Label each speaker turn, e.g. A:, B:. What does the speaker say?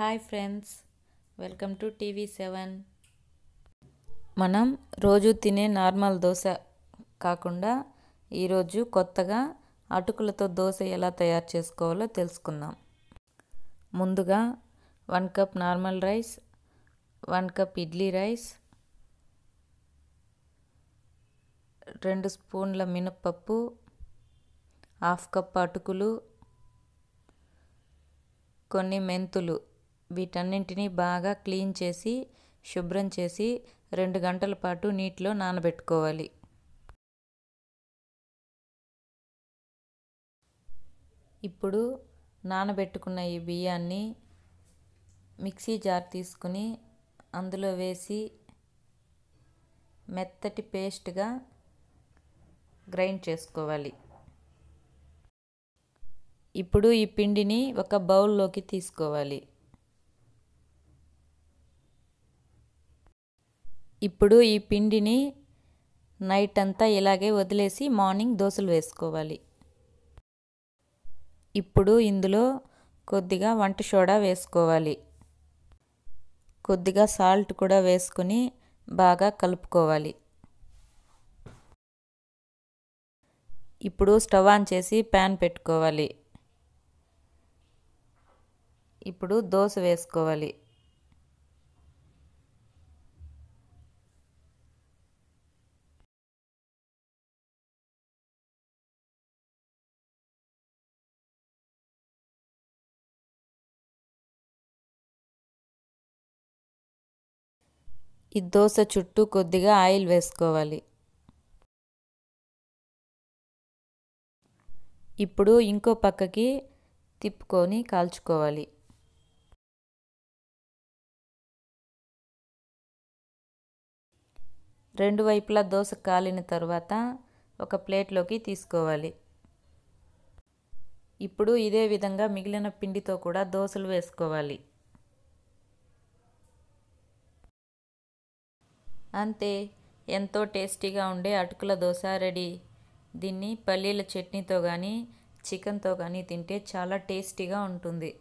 A: hi friends welcome to TV seven మనం రోజు తినే నార్మల్ దోశ కాకుండా ఈరోజు కొత్తగా అటుకులతో దోశ ఎలా తయారు చేసుకోవాలో తెలుసుకుందాం ముందుగా one cup normal rice one cup idli rice రెండు స్పూన్ల మినప్పప్పు హాఫ్ కప్ అటుకులు కొన్ని మెంతులు వీటన్నింటినీ బాగా క్లీన్ చేసి శుభ్రం చేసి రెండు గంటల పాటు నీటిలో నానబెట్టుకోవాలి ఇప్పుడు నానబెట్టుకున్న ఈ బియ్యాన్ని మిక్సీ జార్ తీసుకుని అందులో వేసి మెత్తటి పేస్ట్గా గ్రైండ్ చేసుకోవాలి ఇప్పుడు ఈ పిండిని ఒక బౌల్లోకి తీసుకోవాలి ఇప్పుడు ఈ పిండిని నైట్ అంతా ఇలాగే వదిలేసి మార్నింగ్ దోశలు వేసుకోవాలి ఇప్పుడు ఇందులో కొద్దిగా వంట సోడా వేసుకోవాలి కొద్దిగా సాల్ట్ కూడా వేసుకుని బాగా కలుపుకోవాలి ఇప్పుడు స్టవ్ ఆన్ చేసి ప్యాన్ పెట్టుకోవాలి ఇప్పుడు దోశ వేసుకోవాలి ఈ దోశ చుట్టూ కొద్దిగా ఆయిల్ వేసుకోవాలి ఇప్పుడు ఇంకో పక్కకి తిప్పుకొని కాల్చుకోవాలి రెండు వైపులా దోశ కాలిన తర్వాత ఒక ప్లేట్లోకి తీసుకోవాలి ఇప్పుడు ఇదే విధంగా మిగిలిన పిండితో కూడా దోశలు వేసుకోవాలి అంతే ఎంతో టేస్టీగా ఉండే అటుకుల దోశ రెడీ దీన్ని పల్లీల చట్నీతో కానీ చికెన్తో కానీ తింటే చాలా టేస్టీగా ఉంటుంది